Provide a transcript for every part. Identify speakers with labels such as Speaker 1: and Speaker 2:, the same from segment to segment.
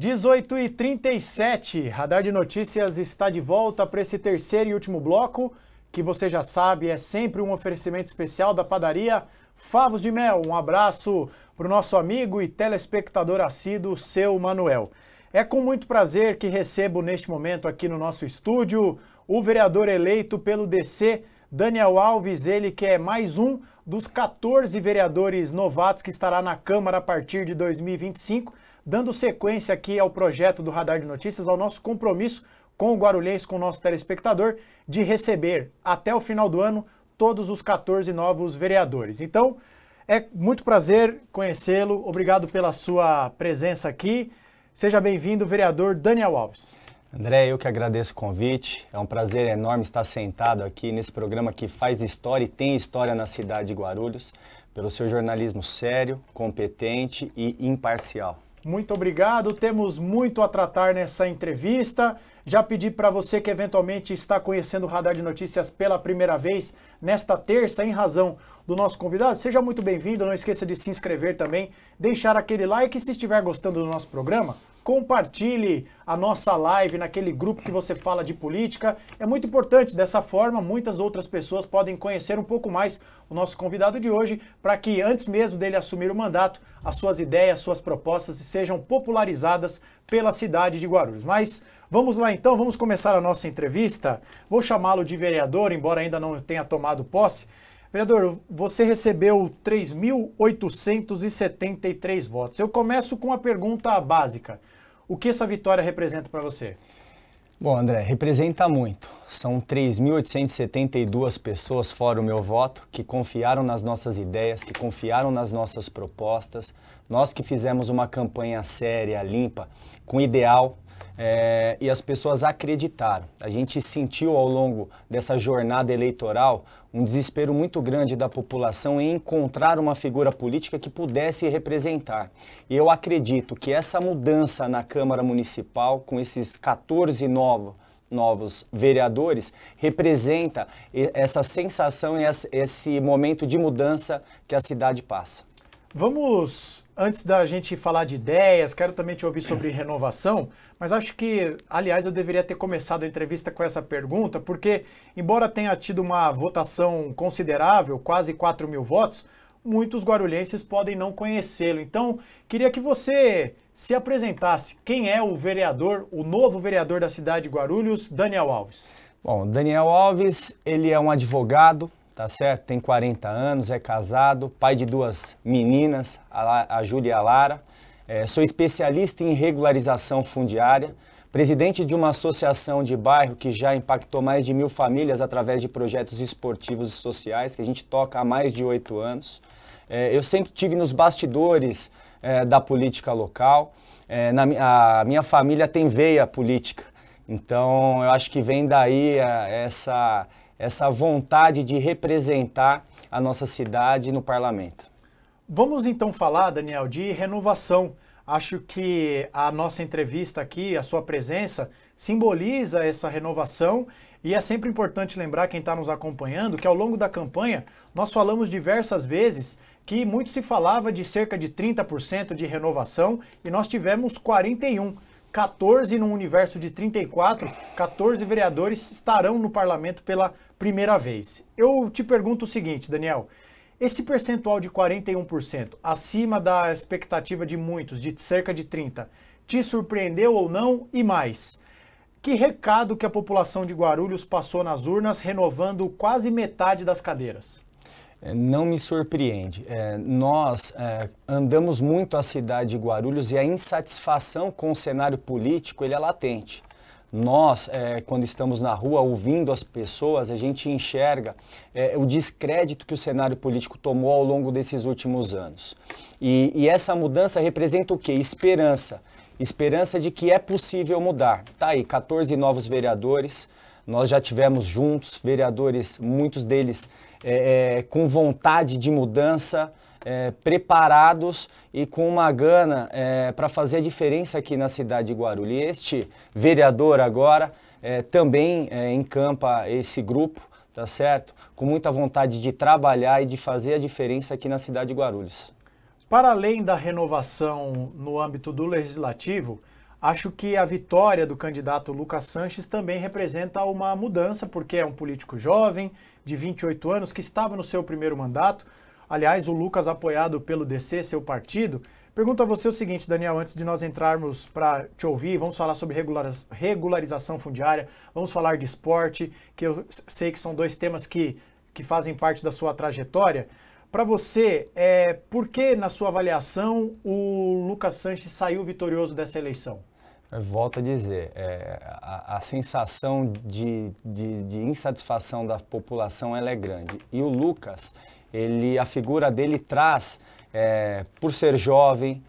Speaker 1: 18 e 37 Radar de Notícias está de volta para esse terceiro e último bloco, que você já sabe, é sempre um oferecimento especial da padaria Favos de Mel. Um abraço para o nosso amigo e telespectador assíduo, seu Manuel. É com muito prazer que recebo neste momento aqui no nosso estúdio o vereador eleito pelo DC, Daniel Alves, ele que é mais um dos 14 vereadores novatos que estará na Câmara a partir de 2025 dando sequência aqui ao projeto do Radar de Notícias, ao nosso compromisso com o Guarulhense, com o nosso telespectador, de receber até o final do ano todos os 14 novos vereadores. Então, é muito prazer conhecê-lo, obrigado pela sua presença aqui. Seja bem-vindo, vereador Daniel Alves.
Speaker 2: André, eu que agradeço o convite. É um prazer enorme estar sentado aqui nesse programa que faz história e tem história na cidade de Guarulhos, pelo seu jornalismo sério,
Speaker 1: competente e imparcial. Muito obrigado. Temos muito a tratar nessa entrevista. Já pedi para você que eventualmente está conhecendo o Radar de Notícias pela primeira vez nesta terça, em razão do nosso convidado, seja muito bem-vindo. Não esqueça de se inscrever também, deixar aquele like e se estiver gostando do nosso programa, compartilhe a nossa live naquele grupo que você fala de política. É muito importante, dessa forma, muitas outras pessoas podem conhecer um pouco mais o nosso convidado de hoje, para que antes mesmo dele assumir o mandato, as suas ideias, suas propostas sejam popularizadas pela cidade de Guarulhos. Mas vamos lá então, vamos começar a nossa entrevista. Vou chamá-lo de vereador, embora ainda não tenha tomado posse, Vereador, você recebeu 3.873 votos. Eu começo com uma pergunta básica. O que essa vitória representa para você?
Speaker 2: Bom, André, representa muito. São 3.872 pessoas, fora o meu voto, que confiaram nas nossas ideias, que confiaram nas nossas propostas. Nós que fizemos uma campanha séria, limpa, com ideal, é, e as pessoas acreditaram. A gente sentiu ao longo dessa jornada eleitoral um desespero muito grande da população em encontrar uma figura política que pudesse representar. E eu acredito que essa mudança na Câmara Municipal, com esses 14 novos novos vereadores representa essa sensação e esse momento de mudança que a cidade passa. Vamos
Speaker 1: antes da gente falar de ideias, quero também te ouvir sobre renovação, mas acho que, aliás, eu deveria ter começado a entrevista com essa pergunta, porque, embora tenha tido uma votação considerável, quase 4 mil votos, muitos guarulhenses podem não conhecê-lo. Então, queria que você se apresentasse. Quem é o vereador, o novo vereador da cidade de Guarulhos, Daniel Alves? Bom, Daniel Alves, ele é um advogado,
Speaker 2: tá certo? Tem 40 anos, é casado, pai de duas meninas, a, Júlia e a Lara. É, sou especialista em regularização fundiária, presidente de uma associação de bairro que já impactou mais de mil famílias através de projetos esportivos e sociais que a gente toca há mais de oito anos. É, eu sempre tive nos bastidores é, da política local. É, na, a minha família tem veia política, então eu acho que vem daí a, é, essa essa vontade de representar a nossa cidade no parlamento.
Speaker 1: Vamos então falar, Daniel, de renovação. Acho que a nossa entrevista aqui, a sua presença, simboliza essa renovação e é sempre importante lembrar quem está nos acompanhando que ao longo da campanha nós falamos diversas vezes que muito se falava de cerca de 30% de renovação e nós tivemos 41. 14 num universo de 34, 14 vereadores estarão no parlamento pela primeira vez. Eu te pergunto o seguinte, Daniel, esse percentual de 41%, acima da expectativa de muitos, de cerca de 30%, te surpreendeu ou não? E mais, que recado que a população de Guarulhos passou nas urnas, renovando quase metade das cadeiras? É, não me surpreende.
Speaker 2: É, nós é, andamos muito a cidade de Guarulhos e a insatisfação com o cenário político ele é latente. Nós, é, quando estamos na rua ouvindo as pessoas, a gente enxerga é, o descrédito que o cenário político tomou ao longo desses últimos anos. E, e essa mudança representa o quê? Esperança. Esperança de que é possível mudar. Tá aí, 14 novos vereadores. Nós já tivemos juntos vereadores, muitos deles é, é com vontade de mudança, é, preparados e com uma gana é, para fazer a diferença aqui na cidade de Guarulhos. Este vereador agora é, também é, encampa esse grupo, tá certo? Com muita vontade de trabalhar e de fazer a diferença aqui na cidade de Guarulhos.
Speaker 1: Para além da renovação no âmbito do legislativo, Acho que a vitória do candidato Lucas Sanches também representa uma mudança, porque é um político jovem, de 28 anos, que estava no seu primeiro mandato, aliás, o Lucas apoiado pelo DC, seu partido, pergunta a você o seguinte, Daniel, antes de nós entrarmos para te ouvir, vamos falar sobre regularização fundiária, vamos falar de esporte, que eu sei que são dois temas que, que fazem parte da sua trajetória. Para você, é, por que, na sua avaliação, o Lucas Sanches saiu vitorioso dessa eleição? Eu volto a dizer, é,
Speaker 2: a, a, sensação de, de, de, insatisfação da população ela é grande. E o Lucas, ele, a figura dele traz, é, por ser jovem,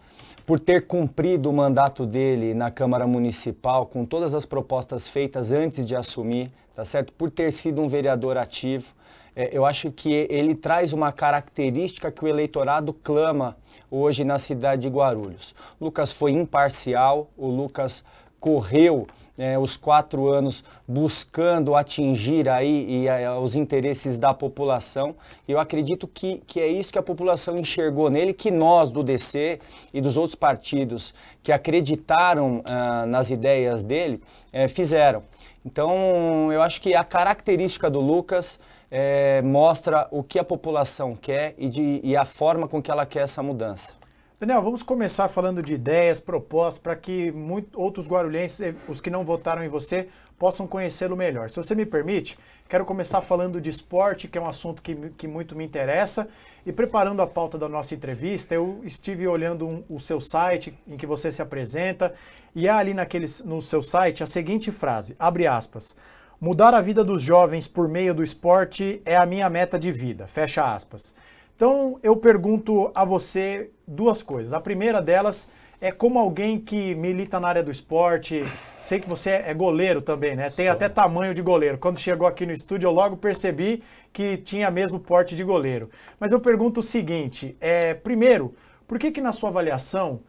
Speaker 2: por ter cumprido o mandato dele na Câmara Municipal, com todas as propostas feitas antes de assumir, tá certo? Por ter sido um vereador ativo, é, eu acho que ele traz uma característica que o eleitorado clama hoje na cidade de Guarulhos. O Lucas foi imparcial, o Lucas correu é, os quatro anos buscando atingir aí e, a, é, os interesses da população. Eu acredito que, que é isso que a população enxergou nele, que nós do DC e dos outros partidos que acreditaram ah, nas ideias dele é, fizeram. Então, eu acho que a característica do Lucas é, mostra o que a população quer e, de, e a forma com que ela quer essa mudança.
Speaker 1: Daniel, vamos começar falando de ideias, propostas, para que muito, outros guarulhenses, eh, os que não votaram em você, possam conhecê-lo melhor. Se você me permite, quero começar falando de esporte, que é um assunto que, que muito me interessa. E preparando a pauta da nossa entrevista, eu estive olhando um, o seu site em que você se apresenta, e há ali naqueles no seu site a seguinte frase, abre aspas, mudar a vida dos jovens por meio do esporte é a minha meta de vida, fecha aspas. Então eu pergunto a você duas coisas. A primeira delas é como alguém que milita na área do esporte, sei que você é goleiro também, né? Tem até tamanho de goleiro. Quando chegou aqui no estúdio, eu logo percebi que tinha mesmo porte de goleiro. Mas eu pergunto o seguinte: é, primeiro, por que, que na sua avaliação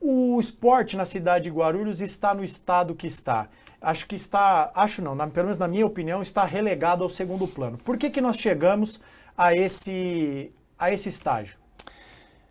Speaker 1: o esporte na cidade de Guarulhos está no estado que está? Acho que está, acho não, na, pelo menos na minha opinião, está relegado ao segundo plano. Por que, que nós chegamos a esse, a esse estágio?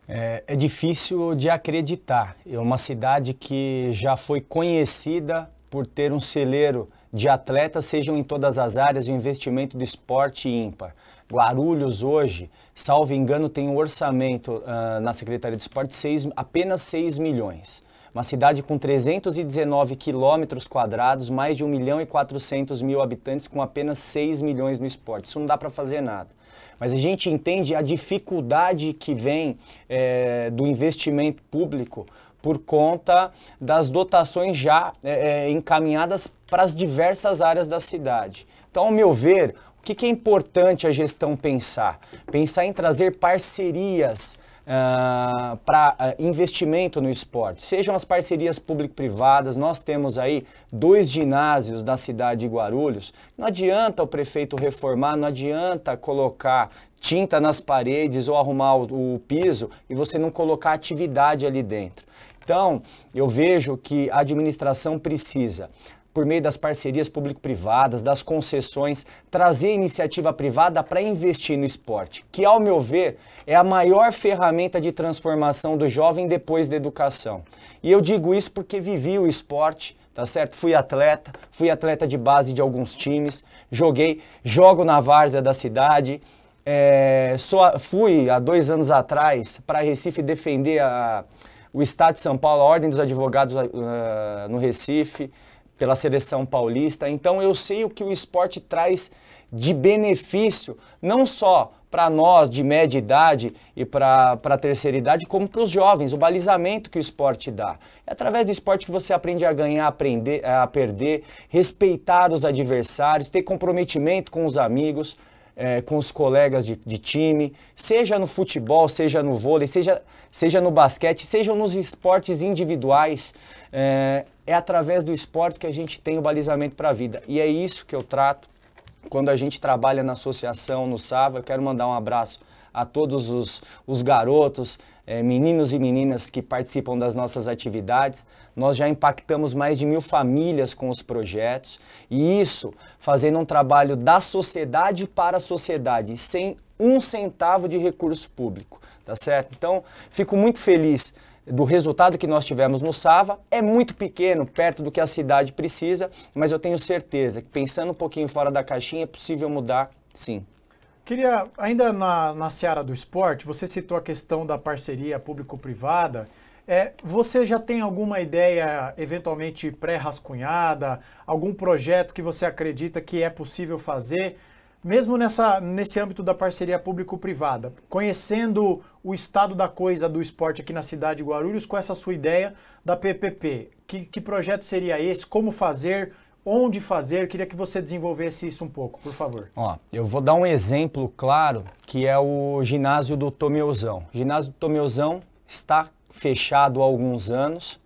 Speaker 2: É, é, difícil de acreditar. É uma cidade que já foi conhecida por ter um celeiro de atletas, sejam em todas as áreas, o investimento do esporte ímpar. Guarulhos hoje, salvo engano, tem um orçamento uh, na Secretaria de Esporte seis, apenas 6 milhões. Uma cidade com 319 quilômetros quadrados, mais de 1 milhão e 400 mil habitantes, com apenas 6 milhões no esporte. Isso não dá para fazer nada mas a gente entende a dificuldade que vem é, do investimento público por conta das dotações já é, é, encaminhadas para as diversas áreas da cidade. Então, ao meu ver, o que, que é importante a gestão pensar? Pensar em trazer parcerias uh, ah, para uh, ah, investimento no esporte, sejam as parcerias público-privadas. Nós temos aí dois ginásios da cidade de Guarulhos. Não adianta o prefeito reformar, não adianta colocar tinta nas paredes ou arrumar o, o piso e você não colocar atividade ali dentro. Então, eu vejo que a administração precisa por meio das parcerias público-privadas, das concessões, trazer iniciativa privada para investir no esporte, que, ao meu ver, é a maior ferramenta de transformação do jovem depois da educação. E eu digo isso porque vivi o esporte, tá certo? Fui atleta, fui atleta de base de alguns times, joguei, jogo na várzea da cidade. É, fui há dois anos atrás para Recife defender a, o Estado de São Paulo, a Ordem dos Advogados uh, no Recife pela seleção paulista. Então eu sei o que o esporte traz de benefício, não só para nós de média idade e para a terceira idade, como para os jovens, o balizamento que o esporte dá. É através do esporte que você aprende a ganhar, aprender, a perder, respeitar os adversários, ter comprometimento com os amigos é, com os colegas de, de, time, seja no futebol, seja no vôlei, seja, seja no basquete, seja nos esportes individuais. É, é através do esporte que a gente tem o balizamento para a vida. E é isso que eu trato quando a gente trabalha na associação, no SAVA. Eu quero mandar um abraço a todos os, os garotos, é, meninos e meninas que participam das nossas atividades. Nós já impactamos mais de mil famílias com os projetos e isso fazendo um trabalho da sociedade para a sociedade, sem um centavo de recurso público, tá certo? Então, fico muito feliz do resultado que nós tivemos no Sava é muito pequeno, perto do que a cidade precisa, mas eu tenho certeza que pensando um pouquinho fora da caixinha é possível mudar, sim.
Speaker 1: Queria, ainda na, na seara do esporte, você citou a questão da parceria público-privada. É, você já tem alguma ideia eventualmente pré-rascunhada, algum projeto que você acredita que é possível fazer, mesmo nessa, nesse âmbito da parceria público-privada? Conhecendo o estado da coisa do esporte aqui na cidade de Guarulhos, com essa sua ideia da PPP, que, que projeto seria esse? Como fazer? onde fazer. Eu queria que você desenvolvesse isso um pouco, por favor.
Speaker 2: Ó, eu vou dar um exemplo claro, que é o ginásio do Tomeuzão. O ginásio do Tomeuzão está fechado há alguns anos,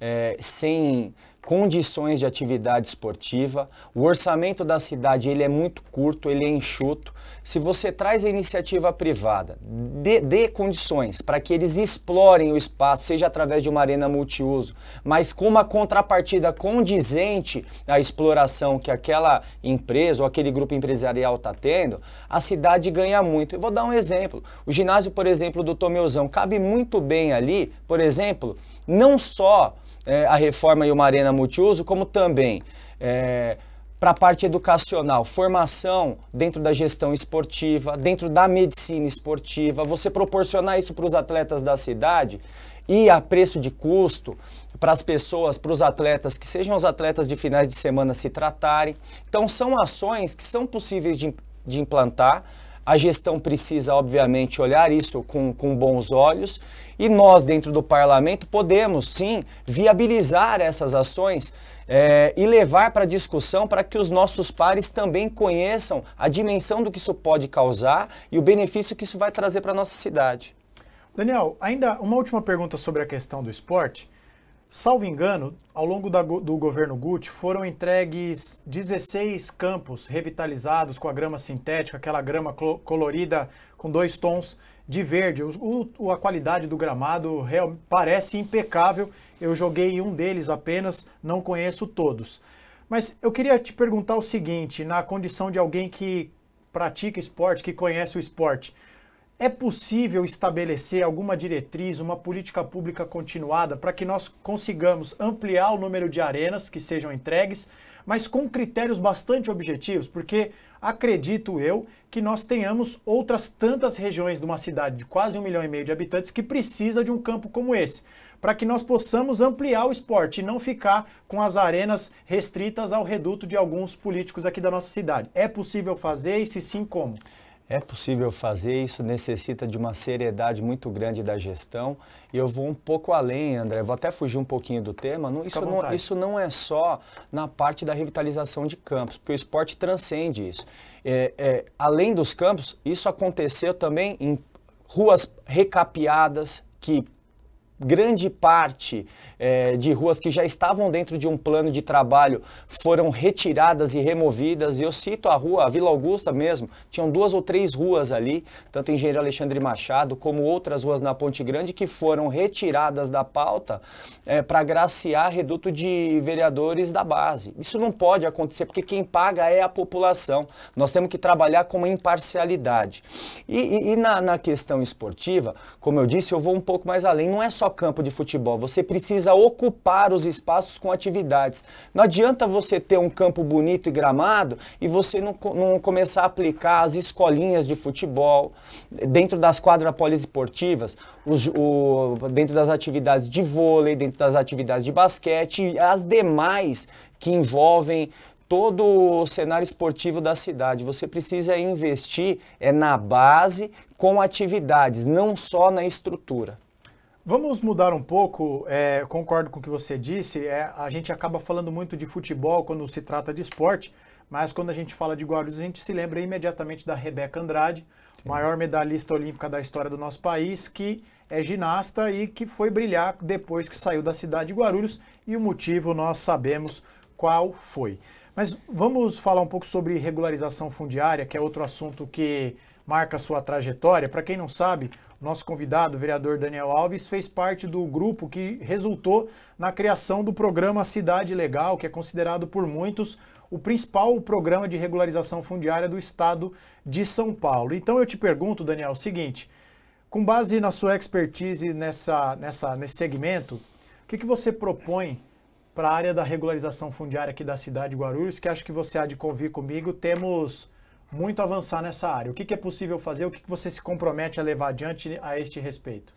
Speaker 2: é, sem condições de atividade esportiva. O orçamento da cidade ele é muito curto, ele é enxuto. Se você traz a iniciativa privada, dê, dê condições para que eles explorem o espaço, seja através de uma arena multiuso, mas com uma contrapartida condizente à exploração que aquela empresa ou aquele grupo empresarial está tendo, a cidade ganha muito. Eu vou dar um exemplo. O ginásio, por exemplo, do Tomeuzão cabe muito bem ali, por exemplo, não só é, a reforma e uma arena multiuso, como também é, para a parte educacional, formação dentro da gestão esportiva, dentro da medicina esportiva, você proporcionar isso para os atletas da cidade e a preço de custo para as pessoas, para os atletas, que sejam os atletas de finais de semana se tratarem. Então, são ações que são possíveis de, de implantar a gestão precisa, obviamente, olhar isso com, com bons olhos e nós, dentro do parlamento, podemos sim viabilizar essas ações é, e levar para discussão para que os nossos pares também conheçam a dimensão do que isso pode
Speaker 1: causar e o benefício que isso vai trazer para a nossa cidade. Daniel, ainda uma última pergunta sobre a questão do esporte. Salvo engano, ao longo da, do governo Gucci foram entregues 16 campos revitalizados com a grama sintética, aquela grama colorida com dois tons de verde. O, o, a qualidade do gramado real, parece impecável. Eu joguei um deles apenas, não conheço todos. Mas eu queria te perguntar o seguinte, na condição de alguém que pratica esporte, que conhece o esporte. É possível estabelecer alguma diretriz, uma política pública continuada para que nós consigamos ampliar o número de arenas que sejam entregues, mas com critérios bastante objetivos, porque acredito eu que nós tenhamos outras tantas regiões de uma cidade de quase um milhão e meio de habitantes que precisa de um campo como esse, para que nós possamos ampliar o esporte e não ficar com as arenas restritas ao reduto de alguns políticos aqui da nossa cidade. É possível fazer e se sim, como?
Speaker 2: É possível fazer, isso necessita de uma seriedade muito grande da gestão. E eu vou um pouco além, André, vou até fugir um pouquinho do tema. Não, isso, não, isso não é só na parte da revitalização de campos, porque o esporte transcende isso. É, é, além dos campos, isso aconteceu também em ruas recapeadas, que grande parte é, de ruas que já estavam dentro de um plano de trabalho foram retiradas e removidas. eu cito a rua, a Vila Augusta mesmo, tinham duas ou três ruas ali, tanto Engenheiro Alexandre Machado como outras ruas na Ponte Grande, que foram retiradas da pauta é, para graciar reduto de vereadores da base. Isso não pode acontecer, porque quem paga é a população. Nós temos que trabalhar com imparcialidade. E, e, e na, na questão esportiva, como eu disse, eu vou um pouco mais além, não é só só campo de futebol, você precisa ocupar os espaços com atividades. Não adianta você ter um campo bonito e gramado e você não, não começar a aplicar as escolinhas de futebol dentro das quadras poliesportivas, os, o, dentro das atividades de vôlei, dentro das atividades de basquete e as demais que envolvem todo o cenário esportivo da cidade. Você precisa investir é
Speaker 1: na base com atividades, não só na estrutura. Vamos mudar um pouco, é, concordo com o que você disse, é, a gente acaba falando muito de futebol quando se trata de esporte, mas quando a gente fala de Guarulhos, a gente se lembra imediatamente da Rebeca Andrade, Sim. maior medalhista olímpica da história do nosso país, que é ginasta e que foi brilhar depois que saiu da cidade de Guarulhos, e o motivo nós sabemos qual foi. Mas vamos falar um pouco sobre regularização fundiária, que é outro assunto que marca sua trajetória. Para quem não sabe, nosso convidado, o vereador Daniel Alves, fez parte do grupo que resultou na criação do programa Cidade Legal, que é considerado por muitos o principal programa de regularização fundiária do estado de São Paulo. Então eu te pergunto, Daniel, o seguinte: com base na sua expertise nessa, nessa, nesse segmento, o que, que você propõe para a área da regularização fundiária aqui da cidade de Guarulhos, que acho que você há de convir comigo, temos muito avançar nessa área. O que, que é possível fazer? O que, que, você se compromete a levar adiante a este respeito?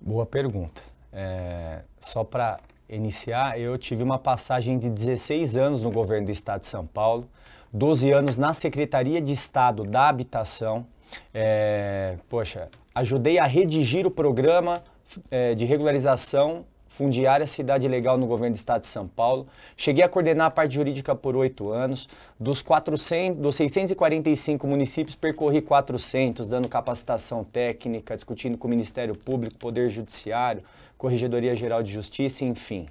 Speaker 2: Boa pergunta. É, só para iniciar, eu tive uma passagem de 16 anos no governo do estado de São Paulo, 12 anos na Secretaria de Estado da Habitação. É, poxa, ajudei a redigir o programa é, de regularização fundiária Cidade Legal no governo do estado de São Paulo. Cheguei a coordenar a parte jurídica por oito anos. Dos, 400, dos 645 municípios, percorri 400, dando capacitação técnica, discutindo com o Ministério Público, Poder Judiciário, Corregedoria Geral de Justiça, enfim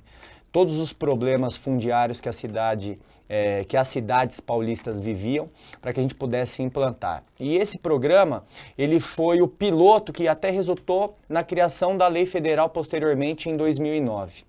Speaker 2: todos os problemas fundiários que a cidade é, que as cidades paulistas viviam para que a gente pudesse implantar. E esse programa ele foi o piloto que até resultou na criação da lei federal posteriormente em 2009.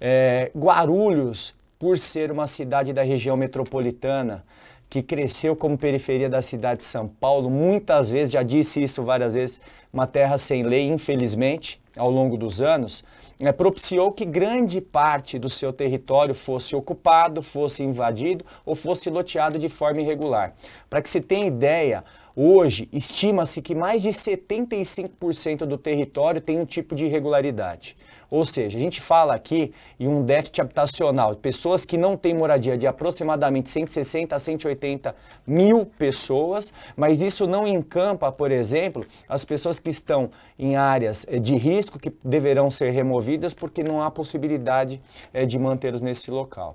Speaker 2: É, Guarulhos, por ser uma cidade da região metropolitana que cresceu como periferia da cidade de São Paulo, muitas vezes, já disse isso várias vezes, uma terra sem lei, infelizmente, ao longo dos anos, né, propiciou que grande parte do seu território fosse ocupado, fosse invadido ou fosse loteado de forma irregular. Para que se tenha ideia, Hoje, estima-se que mais de 75% do território tem um tipo de irregularidade. Ou seja, a gente fala aqui em um déficit habitacional de pessoas que não têm moradia de aproximadamente 160 a 180 mil pessoas, mas isso não encampa, por exemplo, as pessoas que estão em áreas eh, de risco que deverão ser removidas porque não há possibilidade eh, de mantê-los nesse local.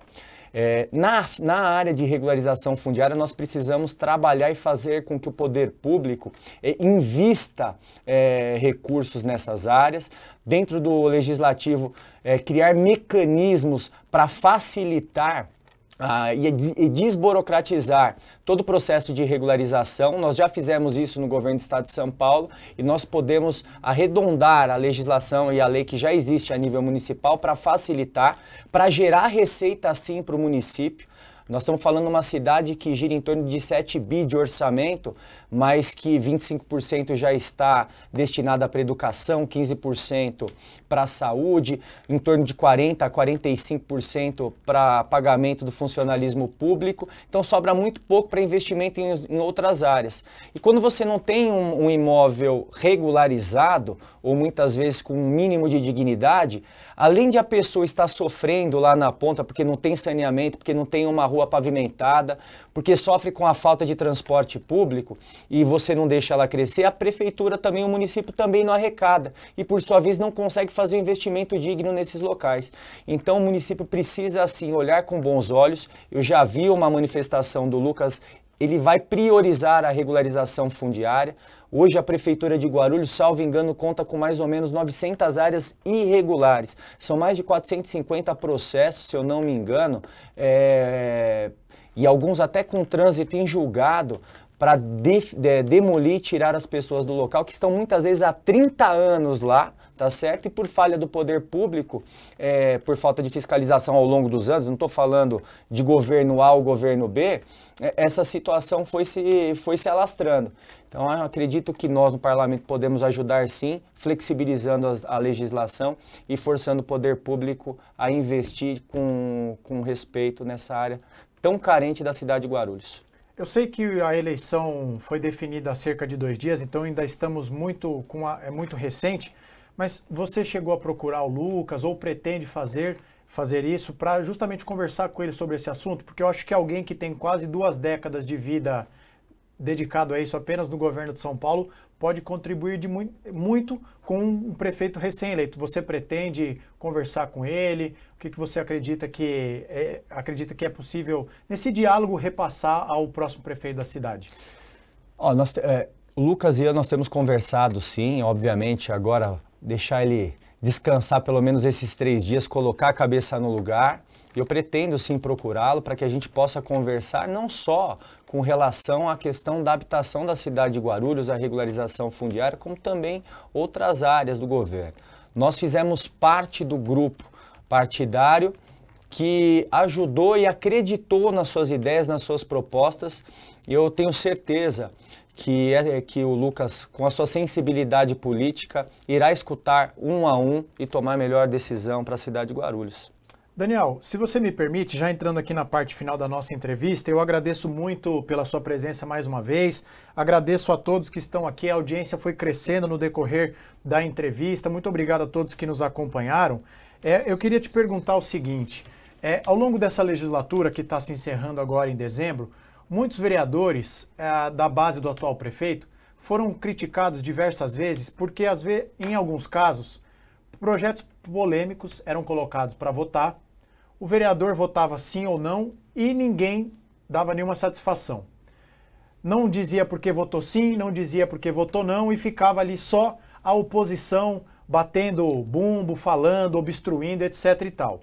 Speaker 2: É, na, na área de regularização fundiária, nós precisamos trabalhar e fazer com que o poder público é, invista é, recursos nessas áreas. Dentro do legislativo, legislativo é, criar mecanismos para facilitar ah, e, é e desburocratizar todo o processo de regularização. Nós já fizemos isso no governo do estado de São Paulo e nós podemos arredondar a legislação e a lei que já existe a nível municipal para facilitar, para gerar receita assim para o município. Nós estamos falando de uma cidade que gira em torno de 7 bi de orçamento, mas que 25% já está destinado para educação, 15% para saúde, em torno de 40% a 45% para pagamento do funcionalismo público. Então sobra muito pouco para investimento em, em, outras áreas. E quando você não tem um, um imóvel regularizado, ou muitas vezes com um mínimo de dignidade, além de a pessoa estar sofrendo lá na ponta porque não tem saneamento, porque não tem uma rua rua pavimentada, porque sofre com a falta de transporte público e você não deixa ela crescer, a prefeitura também, o município também não arrecada e, por sua vez, não consegue fazer um investimento digno nesses locais. Então, o município precisa, assim, olhar com bons olhos. Eu já vi uma manifestação do Lucas, ele vai priorizar a regularização fundiária, Hoje, a Prefeitura de Guarulhos, salvo engano, conta com mais ou menos 900 áreas irregulares. São mais de 450 processos, se eu não me engano, é... e alguns até com trânsito em julgado para de, de, demolir, tirar as pessoas do local, que estão muitas vezes há 30 anos lá, tá certo? E por falha do poder público, é, por falta de fiscalização ao longo dos anos, não estou falando de governo A ou governo B, é, essa situação foi se, foi se alastrando. Então, acredito que nós no parlamento podemos ajudar sim, flexibilizando as, a legislação e forçando o poder público a investir com, com respeito nessa área tão carente da cidade de Guarulhos.
Speaker 1: Eu sei que a eleição foi definida há cerca de dois dias, então ainda estamos muito com a, é muito recente, mas você chegou a procurar o Lucas ou pretende fazer fazer isso para justamente conversar com ele sobre esse assunto? Porque eu acho que alguém que tem quase duas décadas de vida dedicado a isso apenas no governo de São Paulo pode contribuir de muito, muito com um prefeito recém-eleito. Você pretende conversar com ele? O que, que você acredita que é, acredita que é possível nesse diálogo repassar ao próximo prefeito da cidade? Oh, nós, é,
Speaker 2: Lucas e eu nós temos conversado, sim. Obviamente agora deixar ele descansar pelo menos esses três dias, colocar a cabeça no lugar. Eu pretendo sim procurá-lo para que a gente possa conversar não só com relação à questão da habitação da cidade de Guarulhos, a regularização fundiária, como também outras áreas do governo. Nós fizemos parte do grupo partidário que ajudou e acreditou nas suas ideias, nas suas propostas, e eu tenho certeza que, é, é, que o Lucas, com a sua sensibilidade política, irá escutar um a um e tomar a melhor decisão para a cidade de Guarulhos.
Speaker 1: Daniel, se você me permite, já entrando aqui na parte final da nossa entrevista, eu agradeço muito pela sua presença mais uma vez. Agradeço a todos que estão aqui. A audiência foi crescendo no decorrer da entrevista. Muito obrigado a todos que nos acompanharam. É, eu queria te perguntar o seguinte: é, ao longo dessa legislatura que está se encerrando agora em dezembro, Muitos vereadores eh, da base do atual prefeito foram criticados diversas vezes porque, às vezes, em alguns casos, projetos polêmicos eram colocados para votar, o vereador votava sim ou não e ninguém dava nenhuma satisfação. Não dizia porque votou sim, não dizia porque votou não e ficava ali só a oposição batendo bumbo, falando, obstruindo, etc e tal.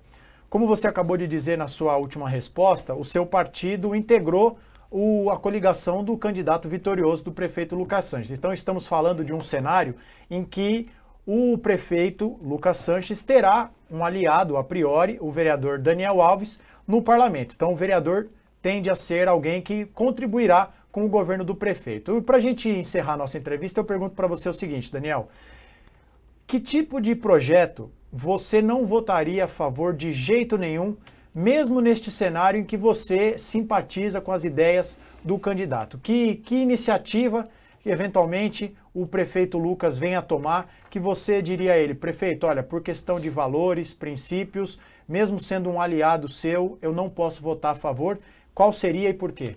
Speaker 1: Como você acabou de dizer na sua última resposta, o seu partido integrou o, a coligação do candidato vitorioso do prefeito Lucas Sanches. Então, estamos falando de um cenário em que o prefeito Lucas Sanches terá um aliado a priori, o vereador Daniel Alves, no parlamento. Então, o vereador tende a ser alguém que contribuirá com o governo do prefeito. E para a gente encerrar nossa entrevista, eu pergunto para você o seguinte, Daniel: que tipo de projeto você não votaria a favor de jeito nenhum mesmo neste cenário em que você simpatiza com as ideias do candidato? Que, que iniciativa, eventualmente, o prefeito Lucas venha tomar que você diria a ele, prefeito, olha, por questão de valores, princípios, mesmo sendo um aliado seu, eu não posso votar a favor? Qual seria e por quê?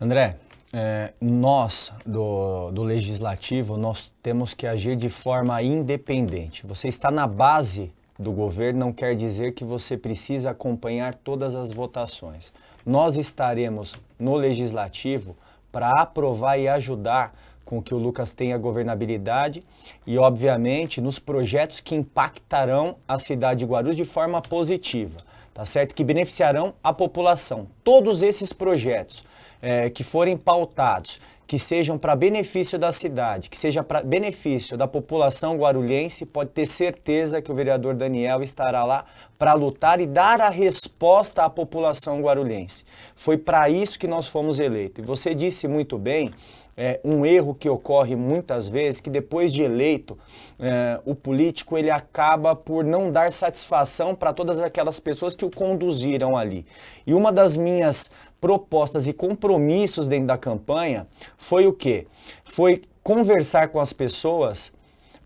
Speaker 2: André, é, nós do, do legislativo, nós temos que agir de forma independente. Você está na base do governo não quer dizer que você precisa acompanhar todas as votações. Nós estaremos no legislativo para aprovar e ajudar com que o Lucas tenha governabilidade e, obviamente, nos projetos que impactarão a cidade de Guarulhos de forma positiva tá certo? Que beneficiarão a população. Todos esses projetos é, que forem pautados, que sejam para benefício da cidade, que seja para benefício da população guarulhense, pode ter certeza que o vereador Daniel estará lá para lutar e dar a resposta à população guarulhense. Foi para isso que nós fomos eleitos. E você disse muito bem é, um erro que ocorre muitas vezes, que depois de eleito, é, o político ele acaba por não dar satisfação para todas aquelas pessoas que o conduziram ali. E uma das minhas propostas e compromissos dentro da campanha foi o quê? Foi conversar com as pessoas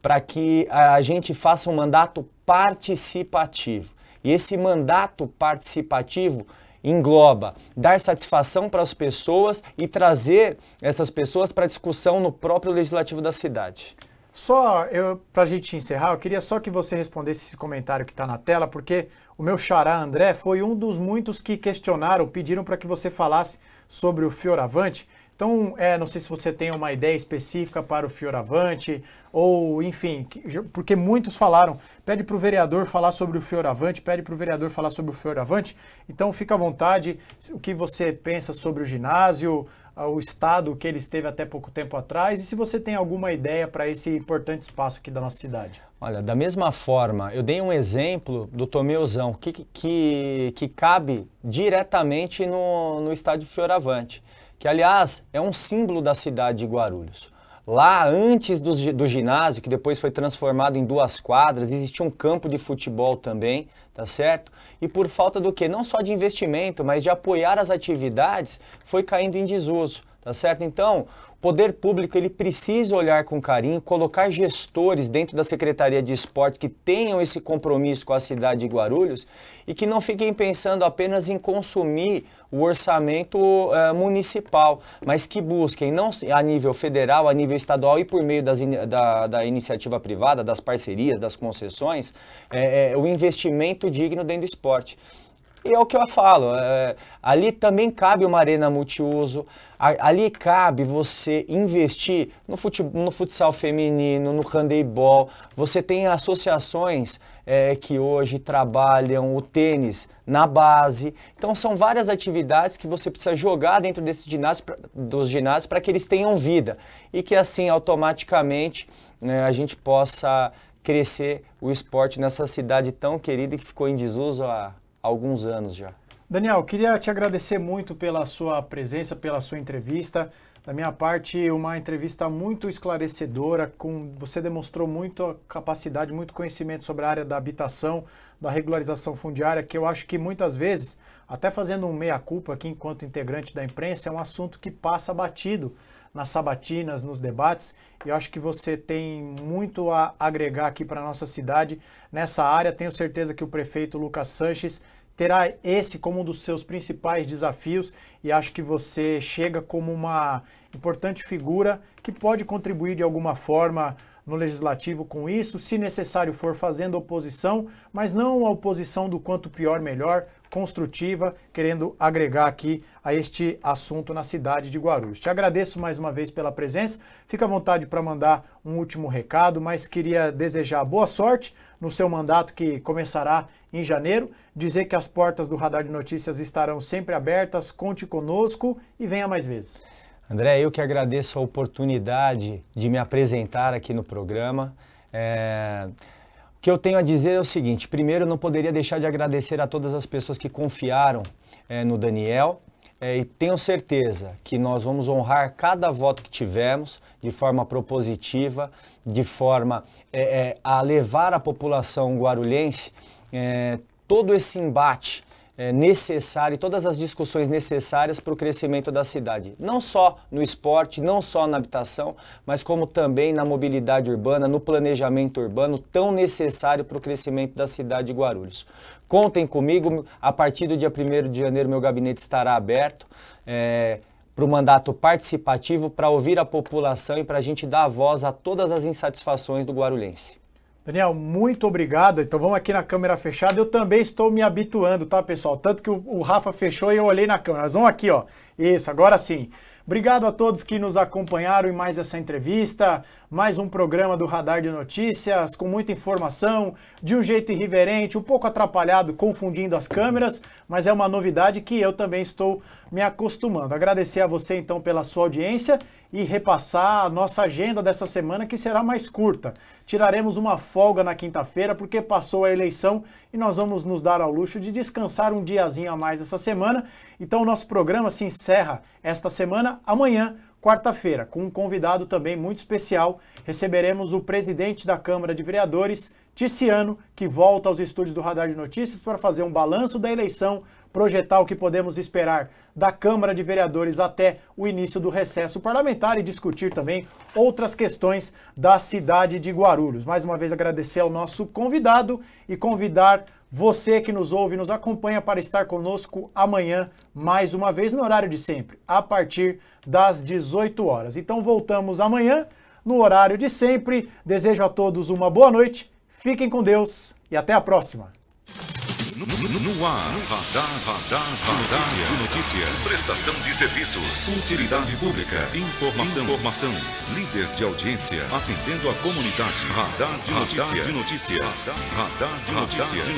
Speaker 2: para que a gente faça um mandato participativo. E esse mandato participativo engloba dar satisfação para as pessoas e trazer essas pessoas para discussão no próprio legislativo da cidade.
Speaker 1: Só para a gente encerrar, eu queria só que você respondesse esse comentário que está na tela, porque o meu xará André foi um dos muitos que questionaram, pediram para que você falasse sobre o Fioravante. Então, é, não sei se você tem uma ideia específica para o Fioravante, ou enfim, porque muitos falaram, pede para o vereador falar sobre o Fioravante, pede para o vereador falar sobre o Fioravante. Então, fica à vontade o que você pensa sobre o ginásio, o estado que ele esteve até pouco tempo atrás, e se você tem alguma ideia para esse importante espaço aqui da nossa cidade.
Speaker 2: Olha, da mesma forma, eu dei um exemplo do Tomeuzão, que, que, que cabe diretamente no, no estádio Fioravante que aliás é um símbolo da cidade de Guarulhos. Lá, antes do, do, ginásio, que depois foi transformado em duas quadras, existia um campo de futebol também, tá certo? E por falta do que? Não só de investimento, mas de apoiar as atividades, foi caindo em desuso, tá certo? Então, poder público ele precisa olhar com carinho, colocar gestores dentro da Secretaria de Esporte que tenham esse compromisso com a cidade de Guarulhos e que não fiquem pensando apenas em consumir o orçamento uh, municipal, mas que busquem, não a nível federal, a nível estadual e por meio das, da, da iniciativa privada, das parcerias, das concessões, é, é, o investimento digno dentro do esporte. E é o que eu falo, é, ali também cabe uma arena multiuso, ali cabe você investir no, futebol, no futsal feminino, no handebol. Você tem associações é, que hoje trabalham o tênis na base. Então são várias atividades que você precisa jogar dentro desse ginásio, dos ginásios para que eles tenham vida e que assim automaticamente né, a gente possa crescer o esporte nessa cidade tão querida que ficou em desuso há alguns anos já.
Speaker 1: Daniel, queria te agradecer muito pela sua presença, pela sua entrevista. Da minha parte, uma entrevista muito esclarecedora, com você demonstrou muito capacidade, muito conhecimento sobre a área da habitação, da regularização fundiária, que eu acho que muitas vezes, até fazendo um meia-culpa aqui enquanto integrante da imprensa, é um assunto que passa batido nas sabatinas, nos debates, e eu acho que você tem muito a agregar aqui para a nossa cidade nessa área. Tenho certeza que o prefeito Lucas Sanches terá esse como um dos seus principais desafios e acho que você chega como uma importante figura que pode contribuir de alguma forma no legislativo com isso, se necessário for fazendo oposição, mas não a oposição do quanto pior melhor, construtiva, querendo agregar aqui a este assunto na cidade de Guarulhos. Te agradeço mais uma vez pela presença. Fica à vontade para mandar um último recado, mas queria desejar boa sorte no seu mandato que começará em janeiro, dizer que as portas do Radar de Notícias estarão sempre abertas, conte conosco e venha mais vezes.
Speaker 2: André, eu que agradeço a oportunidade de me apresentar aqui no programa. É... O que eu tenho a dizer é o seguinte: primeiro, eu não poderia deixar de agradecer a todas as pessoas que confiaram é, no Daniel. É, e tenho certeza que nós vamos honrar cada voto que tivemos de forma propositiva, de forma é, é, a levar à população guarulhense é, todo esse embate é, necessário, todas as discussões necessárias para o crescimento da cidade. Não só no esporte, não só na habitação, mas como também na mobilidade urbana, no planejamento urbano, tão necessário para o crescimento da cidade de Guarulhos. Contem comigo, a partir do dia 1 de janeiro meu gabinete estará aberto. É, para o mandato participativo, para ouvir a população e para a gente dar voz a todas as insatisfações do guarulhense.
Speaker 1: Daniel, muito obrigado. Então vamos aqui na câmera fechada. Eu também estou me habituando, tá, pessoal? Tanto que o, o Rafa fechou e eu olhei na câmera. Mas vamos aqui, ó. Isso, agora sim. Obrigado a todos que nos acompanharam em mais essa entrevista mais um programa do Radar de Notícias, com muita informação, de um jeito irreverente, um pouco atrapalhado, confundindo as câmeras, mas é uma novidade que eu também estou me acostumando. Agradecer a você então pela sua audiência e repassar a nossa agenda dessa semana que será mais curta. Tiraremos uma folga na quinta-feira porque passou a eleição e nós vamos nos dar ao luxo de descansar um diazinho a mais essa semana. Então o nosso programa se encerra esta semana amanhã quarta-feira, com um convidado também muito especial. Receberemos o presidente da Câmara de Vereadores, Ticiano, que volta aos estúdios do Radar de Notícias para fazer um balanço da eleição, projetar o que podemos esperar da Câmara de Vereadores até o início do recesso parlamentar e discutir também outras questões da cidade de Guarulhos. Mais uma vez agradecer ao nosso convidado e convidar você que nos ouve, nos acompanha para estar conosco amanhã, mais uma vez, no horário de sempre, a partir das 18 horas. Então voltamos amanhã, no horário de sempre. Desejo a todos uma boa noite, fiquem com Deus e até a próxima. No, ar, radar, radar, radar de notícias. Prestação de serviços. Utilidade pública. Informação. Informação. Líder de audiência. Atendendo a comunidade. Radar de radar De notícias. Radar De notícias.